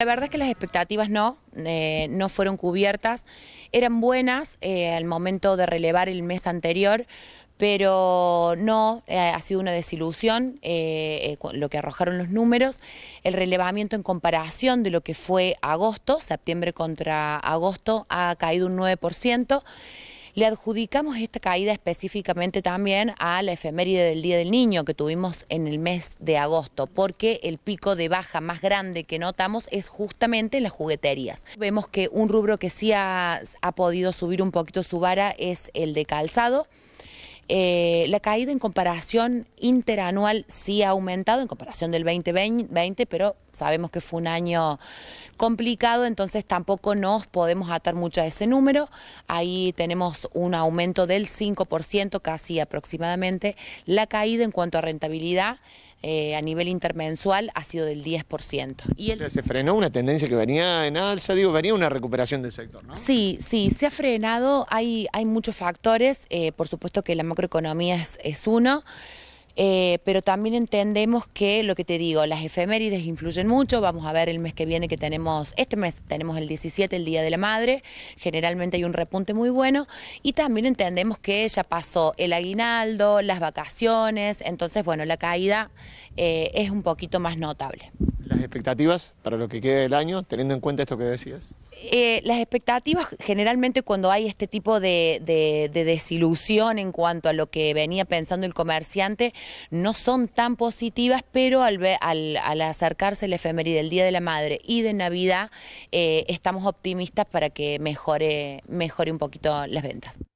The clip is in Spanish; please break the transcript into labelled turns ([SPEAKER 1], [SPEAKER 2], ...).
[SPEAKER 1] La verdad es que las expectativas no, eh, no fueron cubiertas. Eran buenas eh, al momento de relevar el mes anterior, pero no, eh, ha sido una desilusión lo que arrojaron los números. El relevamiento en comparación de lo que fue agosto, septiembre contra agosto, ha caído un 9%. Le adjudicamos esta caída específicamente también a la efeméride del Día del Niño que tuvimos en el mes de agosto, porque el pico de baja más grande que notamos es justamente en las jugueterías. Vemos que un rubro que sí ha, podido subir un poquito su vara es el de calzado. Eh, la caída en comparación interanual sí ha aumentado en comparación del 2020, pero sabemos que fue un año complicado, entonces tampoco nos podemos atar mucho a ese número. Ahí tenemos un aumento del 5% casi aproximadamente. La caída en cuanto a rentabilidad eh, a nivel intermensual ha sido del 10%.
[SPEAKER 2] Y o sea, se frenó una tendencia que venía en alza, digo, venía una recuperación del sector, ¿no?
[SPEAKER 1] Sí, sí, se ha frenado, hay, hay muchos factores, eh, por supuesto que la macroeconomía es, es uno. Eh, pero también entendemos que lo que te digo, las efemérides influyen mucho, vamos a ver el mes que viene que tenemos, este mes tenemos el 17, el Día de la Madre, generalmente hay un repunte muy bueno, y también entendemos que ya pasó el aguinaldo, las vacaciones, entonces bueno, la caída eh, es un poquito más notable
[SPEAKER 2] las expectativas para lo que quede del año, teniendo en cuenta esto que decías?
[SPEAKER 1] Eh, las expectativas, generalmente cuando hay este tipo de, desilusión en cuanto a lo que venía pensando el comerciante, no son tan positivas, pero al, al, acercarse la efeméride del Día de la Madre y de Navidad, eh, estamos optimistas para que mejore, mejore un poquito las ventas.